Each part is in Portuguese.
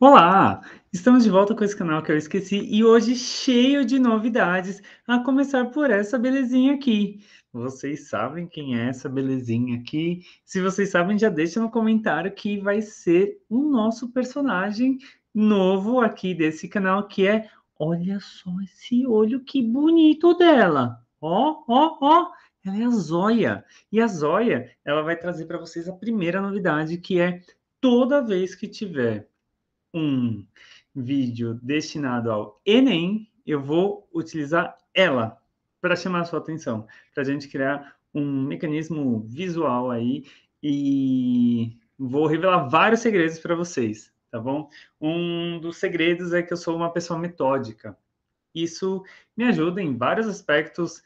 Olá! Estamos de volta com esse canal que eu esqueci e hoje cheio de novidades, a começar por essa belezinha aqui. Vocês sabem quem é essa belezinha aqui? Se vocês sabem, já deixa no comentário que vai ser o nosso personagem novo aqui desse canal, que é... Olha só esse olho que bonito dela! Ó, ó, ó! Ela é a Zóia. E a Zóia, ela vai trazer para vocês a primeira novidade, que é toda vez que tiver um vídeo destinado ao Enem, eu vou utilizar ela para chamar a sua atenção, para a gente criar um mecanismo visual aí e vou revelar vários segredos para vocês, tá bom? Um dos segredos é que eu sou uma pessoa metódica. Isso me ajuda em vários aspectos,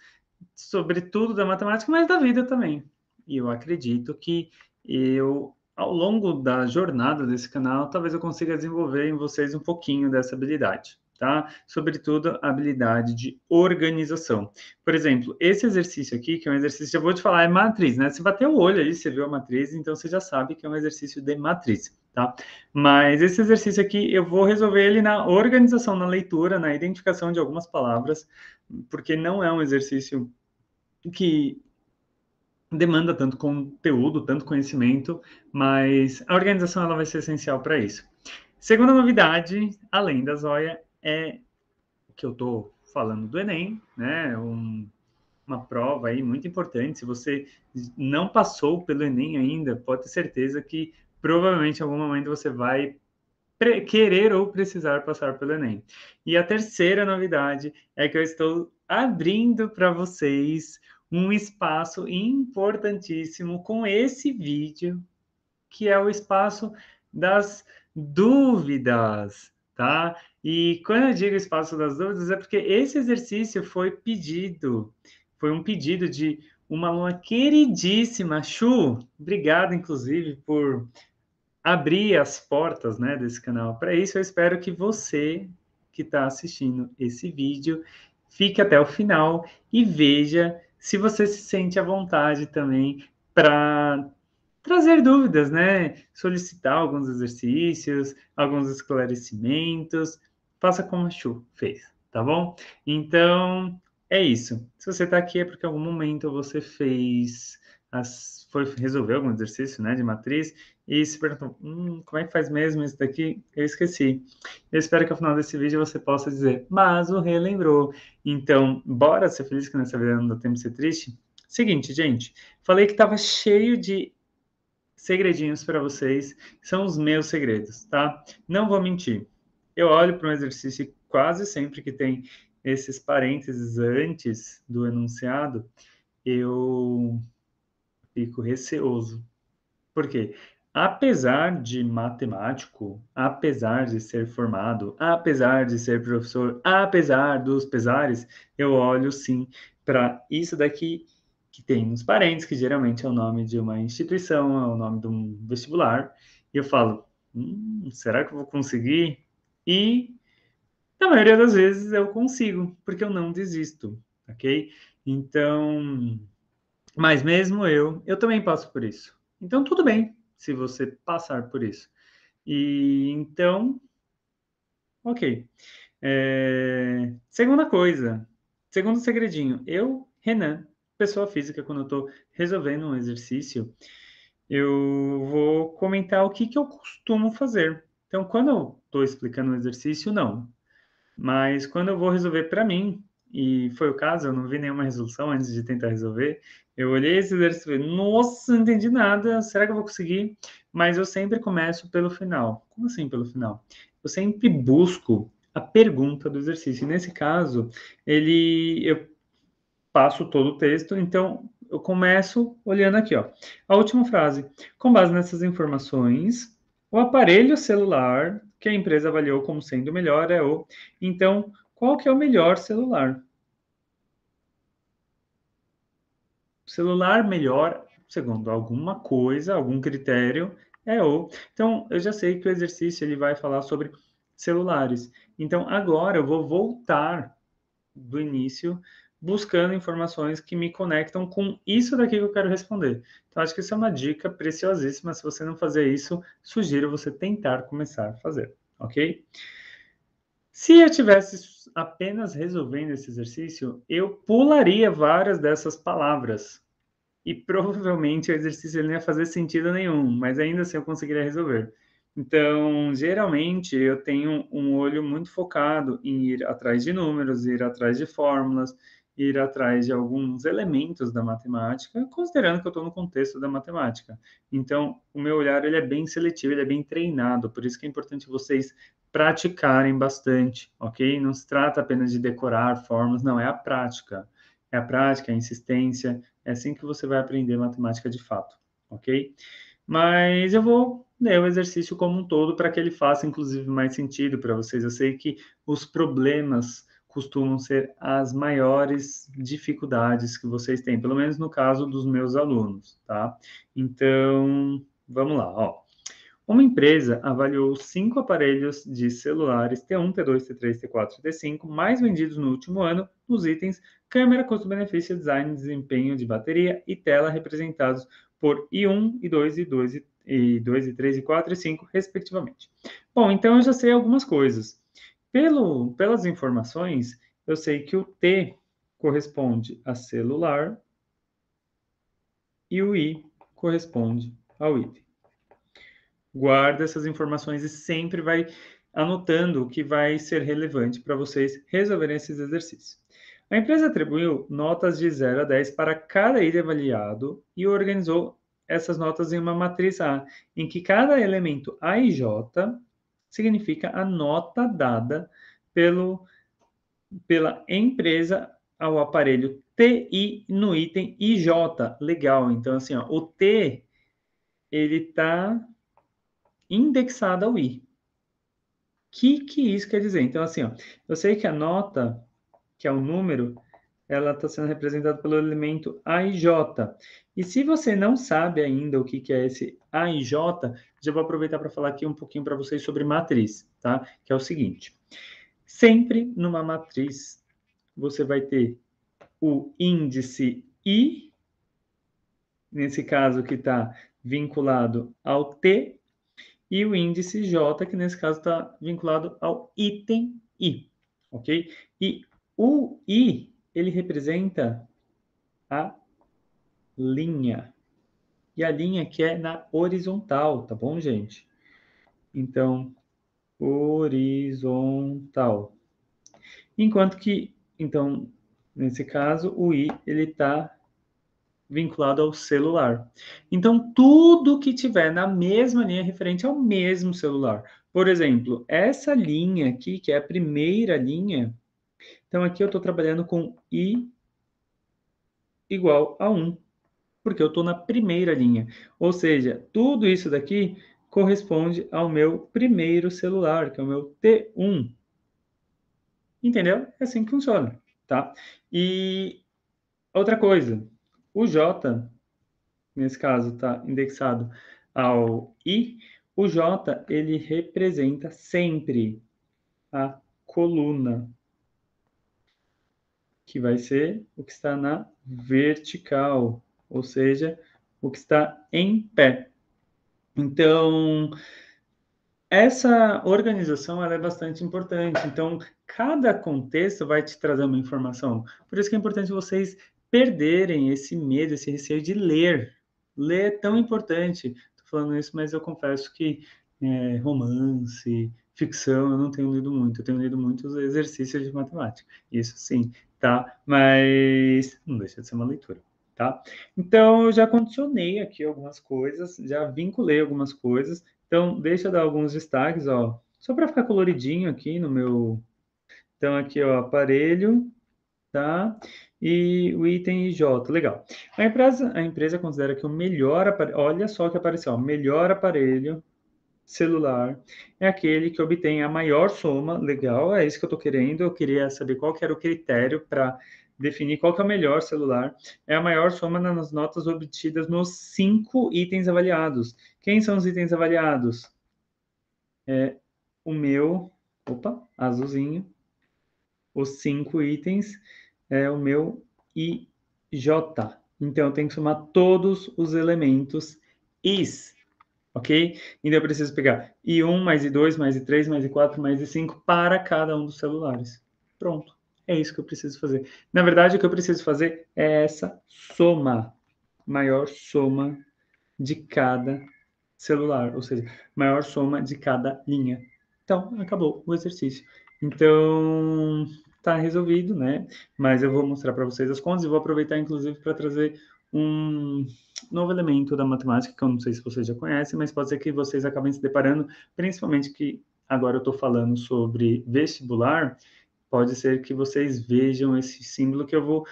sobretudo da matemática, mas da vida também. E eu acredito que eu ao longo da jornada desse canal, talvez eu consiga desenvolver em vocês um pouquinho dessa habilidade, tá? Sobretudo a habilidade de organização. Por exemplo, esse exercício aqui, que é um exercício, eu vou te falar, é matriz, né? Você bateu o olho ali, você viu a matriz, então você já sabe que é um exercício de matriz, tá? Mas esse exercício aqui, eu vou resolver ele na organização, na leitura, na identificação de algumas palavras, porque não é um exercício que demanda tanto conteúdo, tanto conhecimento, mas a organização ela vai ser essencial para isso. Segunda novidade, além da Zoya, é que eu estou falando do Enem, né? Um, uma prova aí muito importante. Se você não passou pelo Enem ainda, pode ter certeza que provavelmente em algum momento você vai querer ou precisar passar pelo Enem. E a terceira novidade é que eu estou abrindo para vocês um espaço importantíssimo com esse vídeo, que é o espaço das dúvidas, tá? E quando eu digo espaço das dúvidas, é porque esse exercício foi pedido, foi um pedido de uma aluna queridíssima, Chu, obrigado, inclusive, por abrir as portas né, desse canal. Para isso, eu espero que você que está assistindo esse vídeo fique até o final e veja se você se sente à vontade também para trazer dúvidas, né? Solicitar alguns exercícios, alguns esclarecimentos. Faça como a Chu fez, tá bom? Então, é isso. Se você está aqui é porque em algum momento você fez, as, foi resolver algum exercício né, de matriz e se perguntam, hum, como é que faz mesmo isso daqui? Eu esqueci. Eu espero que ao final desse vídeo você possa dizer, mas o relembrou. Então, bora ser feliz que nessa vida não dá tempo de ser triste? Seguinte, gente, falei que estava cheio de segredinhos para vocês, são os meus segredos, tá? Não vou mentir. Eu olho para um exercício quase sempre que tem esses parênteses antes do enunciado, eu fico receoso. Por quê? apesar de matemático, apesar de ser formado, apesar de ser professor, apesar dos pesares, eu olho sim para isso daqui que tem uns parentes, que geralmente é o nome de uma instituição, é o nome de um vestibular, e eu falo, hum, será que eu vou conseguir? E na maioria das vezes eu consigo, porque eu não desisto, ok? Então, mas mesmo eu, eu também passo por isso. Então tudo bem, se você passar por isso. E então, ok. É, segunda coisa, segundo segredinho, eu, Renan, pessoa física, quando eu estou resolvendo um exercício, eu vou comentar o que, que eu costumo fazer. Então, quando eu estou explicando um exercício, não. Mas quando eu vou resolver para mim, e foi o caso, eu não vi nenhuma resolução antes de tentar resolver. Eu olhei esse exercício e falei, nossa, não entendi nada, será que eu vou conseguir? Mas eu sempre começo pelo final. Como assim pelo final? Eu sempre busco a pergunta do exercício. E nesse caso, ele eu passo todo o texto, então eu começo olhando aqui, ó. A última frase. Com base nessas informações, o aparelho celular que a empresa avaliou como sendo melhor é o. Então, qual que é o melhor celular. O celular melhor, segundo alguma coisa, algum critério, é o. Então, eu já sei que o exercício ele vai falar sobre celulares. Então, agora eu vou voltar do início buscando informações que me conectam com isso daqui que eu quero responder. Então, acho que isso é uma dica preciosíssima. Se você não fazer isso, sugiro você tentar começar a fazer, ok? Se eu tivesse apenas resolvendo esse exercício, eu pularia várias dessas palavras. E provavelmente o exercício não ia fazer sentido nenhum, mas ainda assim eu conseguiria resolver. Então, geralmente, eu tenho um olho muito focado em ir atrás de números, ir atrás de fórmulas, ir atrás de alguns elementos da matemática, considerando que eu estou no contexto da matemática. Então, o meu olhar ele é bem seletivo, ele é bem treinado, por isso que é importante vocês praticarem bastante, ok? Não se trata apenas de decorar fórmulas, não, é a prática. É a prática, é a insistência, é assim que você vai aprender matemática de fato, ok? Mas eu vou ler o exercício como um todo para que ele faça, inclusive, mais sentido para vocês. Eu sei que os problemas costumam ser as maiores dificuldades que vocês têm, pelo menos no caso dos meus alunos, tá? Então, vamos lá, ó. Uma empresa avaliou cinco aparelhos de celulares T1, T2, T3, T4 e T5 mais vendidos no último ano nos itens câmera, custo-benefício, design, desempenho de bateria e tela representados por I1, I2, I2, I2, I3, I4 e 5, respectivamente. Bom, então eu já sei algumas coisas. Pelo, pelas informações, eu sei que o T corresponde a celular e o I corresponde ao item. Guarda essas informações e sempre vai anotando o que vai ser relevante para vocês resolverem esses exercícios. A empresa atribuiu notas de 0 a 10 para cada item avaliado e organizou essas notas em uma matriz A, em que cada elemento A e J significa a nota dada pelo, pela empresa ao aparelho TI no item IJ. Legal, então assim, ó, o T ele está indexado ao I. O que, que isso quer dizer? Então, assim, ó, eu sei que a nota, que é o número, ela está sendo representada pelo elemento AIJ. E se você não sabe ainda o que, que é esse AIJ, já vou aproveitar para falar aqui um pouquinho para vocês sobre matriz, tá? Que é o seguinte: sempre numa matriz você vai ter o índice I, nesse caso que está vinculado ao T, e o índice J, que nesse caso está vinculado ao item I, ok? E o I ele representa a linha. E a linha que é na horizontal, tá bom, gente? Então, horizontal. Enquanto que, então, nesse caso, o i ele está vinculado ao celular. Então, tudo que tiver na mesma linha referente ao mesmo celular. Por exemplo, essa linha aqui, que é a primeira linha, então, aqui eu estou trabalhando com i igual a 1, porque eu estou na primeira linha. Ou seja, tudo isso daqui corresponde ao meu primeiro celular, que é o meu T1. Entendeu? É assim que funciona, tá? E outra coisa, o J, nesse caso, está indexado ao I. O J, ele representa sempre a coluna, que vai ser o que está na vertical, ou seja, o que está em pé. Então, essa organização é bastante importante. Então, cada contexto vai te trazer uma informação. Por isso que é importante vocês perderem esse medo, esse receio de ler. Ler é tão importante. Estou falando isso, mas eu confesso que é, romance, ficção, eu não tenho lido muito. Eu tenho lido muitos exercícios de matemática. Isso, sim, tá? Mas não deixa de ser uma leitura, tá? Então, eu já condicionei aqui algumas coisas, já vinculei algumas coisas. Então, deixa eu dar alguns destaques, ó. Só para ficar coloridinho aqui no meu... Então, aqui, ó, aparelho, tá? E o item J, legal. A empresa, a empresa considera que o melhor aparelho... Olha só que apareceu, ó, melhor aparelho celular é aquele que obtém a maior soma legal, é isso que eu estou querendo, eu queria saber qual que era o critério para definir qual que é o melhor celular, é a maior soma nas notas obtidas nos cinco itens avaliados. Quem são os itens avaliados? É o meu, opa, azulzinho, os cinco itens, é o meu IJ. Então, eu tenho que somar todos os elementos is ok? então eu preciso pegar I1 mais I2 mais I3 mais I4 mais I5 para cada um dos celulares. Pronto. É isso que eu preciso fazer. Na verdade, o que eu preciso fazer é essa soma, maior soma de cada celular, ou seja, maior soma de cada linha. Então, acabou o exercício. Então, tá resolvido, né? Mas eu vou mostrar para vocês as contas e vou aproveitar, inclusive, para trazer um novo elemento da matemática, que eu não sei se vocês já conhecem, mas pode ser que vocês acabem se deparando, principalmente que agora eu estou falando sobre vestibular, pode ser que vocês vejam esse símbolo que eu vou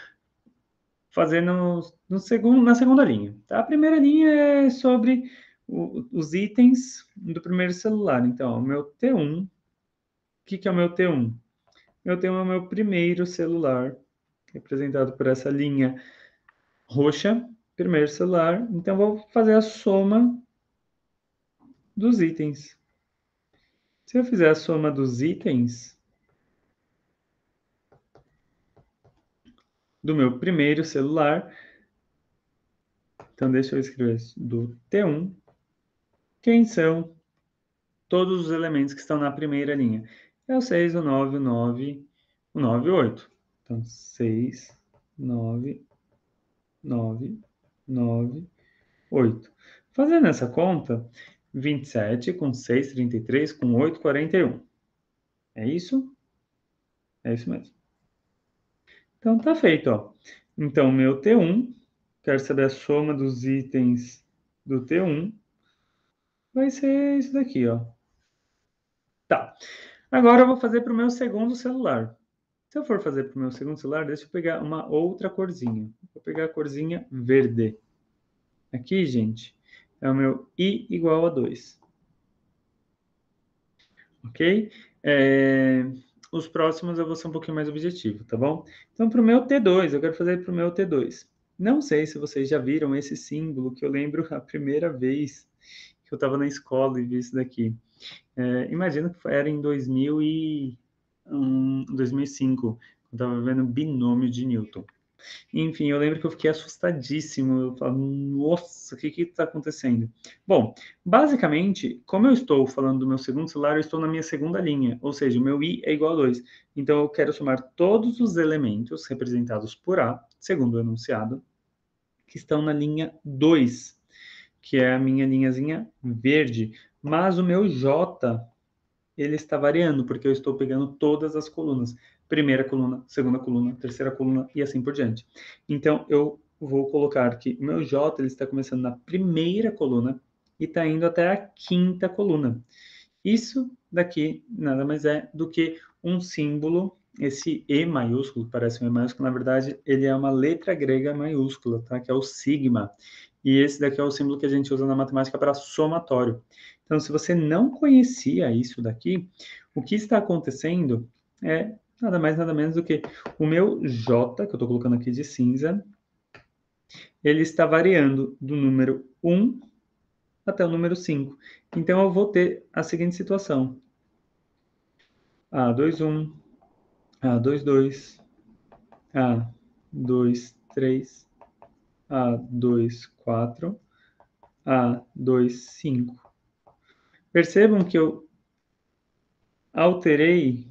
fazer no, no segundo, na segunda linha. Tá? A primeira linha é sobre o, os itens do primeiro celular. Então, o meu T1, o que, que é o meu T1? Meu T1 é o meu primeiro celular, representado por essa linha roxa, primeiro celular. Então, vou fazer a soma dos itens. Se eu fizer a soma dos itens do meu primeiro celular, então deixa eu escrever do T1, quem são todos os elementos que estão na primeira linha? É o 6, o 9, o 9, o 9 o 8. Então, 6, 9, 9, 9, 8. Fazendo essa conta, 27 com 6, 33 com 8, 41. É isso? É isso mesmo. Então tá feito, ó. Então meu T1, quero saber a soma dos itens do T1, vai ser isso daqui, ó. Tá. Agora eu vou fazer para o meu segundo celular. Se eu for fazer para o meu segundo celular, deixa eu pegar uma outra corzinha. Vou pegar a corzinha verde. Aqui, gente, é o meu i igual a 2. Ok? É... Os próximos eu vou ser um pouquinho mais objetivo, tá bom? Então, para o meu T2, eu quero fazer para o meu T2. Não sei se vocês já viram esse símbolo que eu lembro a primeira vez que eu estava na escola e vi isso daqui. É, imagino que era em 2000 e 2005, eu estava vendo Binômio de Newton. Enfim, eu lembro que eu fiquei assustadíssimo. Eu falava, nossa, o que que está acontecendo? Bom, basicamente, como eu estou falando do meu segundo celular, eu estou na minha segunda linha, ou seja, o meu i é igual a 2. Então, eu quero somar todos os elementos representados por A, segundo o enunciado, que estão na linha 2, que é a minha linhazinha verde. Mas o meu J ele está variando, porque eu estou pegando todas as colunas. Primeira coluna, segunda coluna, terceira coluna e assim por diante. Então, eu vou colocar que o meu J ele está começando na primeira coluna e está indo até a quinta coluna. Isso daqui nada mais é do que um símbolo, esse E maiúsculo, parece um E maiúsculo, na verdade, ele é uma letra grega maiúscula, tá? que é o sigma. E esse daqui é o símbolo que a gente usa na matemática para somatório. Então, se você não conhecia isso daqui, o que está acontecendo é nada mais, nada menos do que o meu J, que eu estou colocando aqui de cinza, ele está variando do número 1 até o número 5. Então, eu vou ter a seguinte situação. A21, A22, A23, A24, A25. Percebam que eu alterei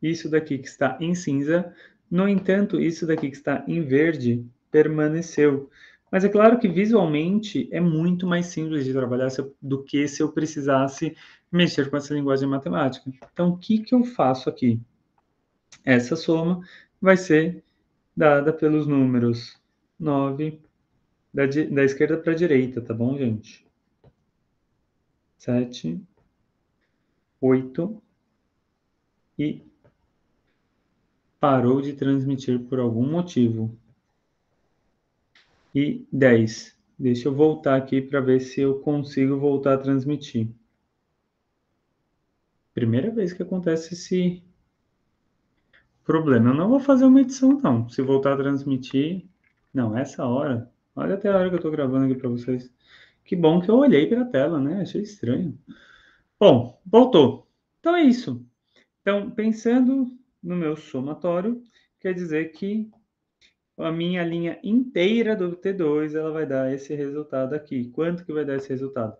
isso daqui que está em cinza. No entanto, isso daqui que está em verde permaneceu. Mas é claro que visualmente é muito mais simples de trabalhar do que se eu precisasse mexer com essa linguagem matemática. Então, o que, que eu faço aqui? Essa soma vai ser dada pelos números 9 da, da esquerda para a direita, tá bom, gente? sete, oito e parou de transmitir por algum motivo. E 10. Deixa eu voltar aqui para ver se eu consigo voltar a transmitir. Primeira vez que acontece esse problema. Eu não vou fazer uma edição, não. Se voltar a transmitir. Não, essa hora. Olha até a hora que eu estou gravando aqui para vocês. Que bom que eu olhei para a tela, né? Achei estranho. Bom, voltou. Então é isso. Então, pensando no meu somatório, quer dizer que a minha linha inteira do T2 ela vai dar esse resultado aqui. Quanto que vai dar esse resultado?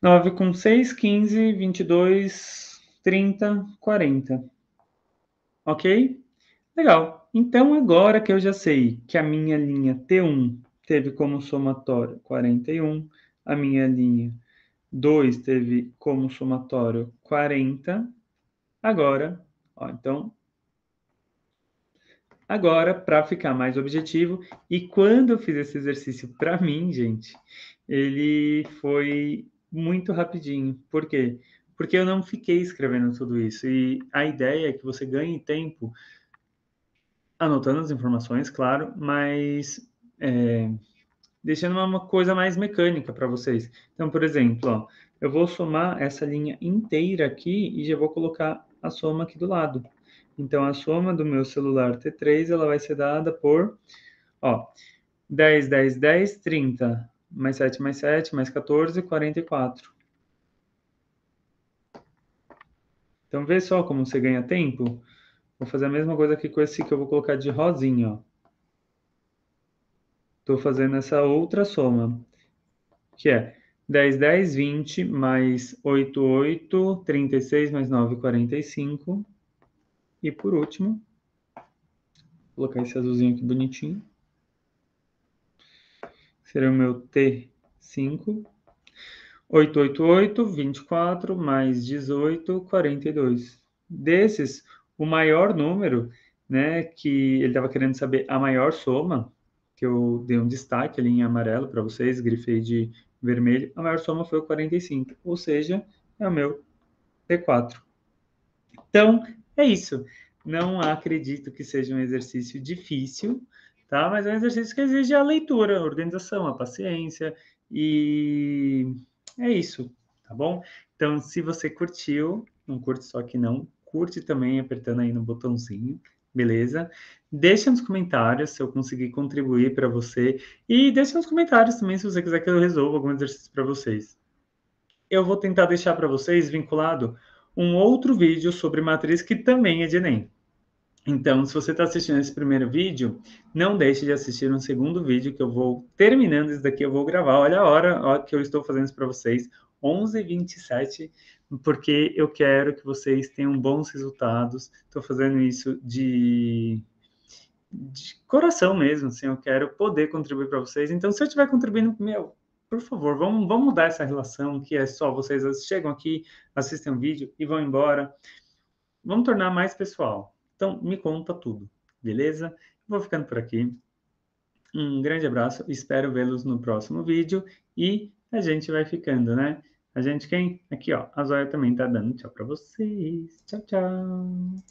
9 com 6, 15, 22, 30, 40. Ok? Legal. Então, agora que eu já sei que a minha linha T1 teve como somatório 41, a minha linha 2 teve como somatório 40. Agora, ó, então Agora, para ficar mais objetivo, e quando eu fiz esse exercício para mim, gente, ele foi muito rapidinho. Por quê? Porque eu não fiquei escrevendo tudo isso. E a ideia é que você ganhe tempo anotando as informações, claro, mas é, deixando uma coisa mais mecânica para vocês. Então, por exemplo, ó, eu vou somar essa linha inteira aqui e já vou colocar a soma aqui do lado. Então, a soma do meu celular T3 ela vai ser dada por ó, 10, 10, 10, 30, mais 7, mais 7, mais 14, 44. Então, vê só como você ganha tempo. Vou fazer a mesma coisa aqui com esse que eu vou colocar de rosinha, ó estou fazendo essa outra soma, que é 10, 10, 20, mais 8, 8, 36, mais 9, 45. E por último, vou colocar esse azulzinho aqui bonitinho. Será o meu T5. 8, 8, 8, 24, mais 18, 42. Desses, o maior número, né, que ele estava querendo saber a maior soma, que eu dei um destaque ali em amarelo para vocês, grifei de vermelho, a maior soma foi o 45, ou seja, é o meu T4. Então, é isso. Não acredito que seja um exercício difícil, tá? Mas é um exercício que exige a leitura, a organização, a paciência e é isso, tá bom? Então, se você curtiu, não curte só que não, curte também apertando aí no botãozinho beleza? Deixa nos comentários se eu conseguir contribuir para você e deixa nos comentários também se você quiser que eu resolva algum exercício para vocês. Eu vou tentar deixar para vocês vinculado um outro vídeo sobre matriz que também é de Enem. Então, se você está assistindo esse primeiro vídeo, não deixe de assistir um segundo vídeo que eu vou terminando isso daqui, eu vou gravar. Olha a hora ó, que eu estou fazendo isso para vocês, 11h27 porque eu quero que vocês tenham bons resultados. Estou fazendo isso de, de coração mesmo, assim, eu quero poder contribuir para vocês. Então, se eu estiver contribuindo, meu, por favor, vamos, vamos mudar essa relação que é só vocês chegam aqui, assistem um vídeo e vão embora. Vamos tornar mais pessoal. Então, me conta tudo, beleza? Vou ficando por aqui. Um grande abraço, espero vê-los no próximo vídeo e a gente vai ficando, né? A gente quem? Aqui, ó. A Zóia também tá dando tchau para vocês. Tchau, tchau.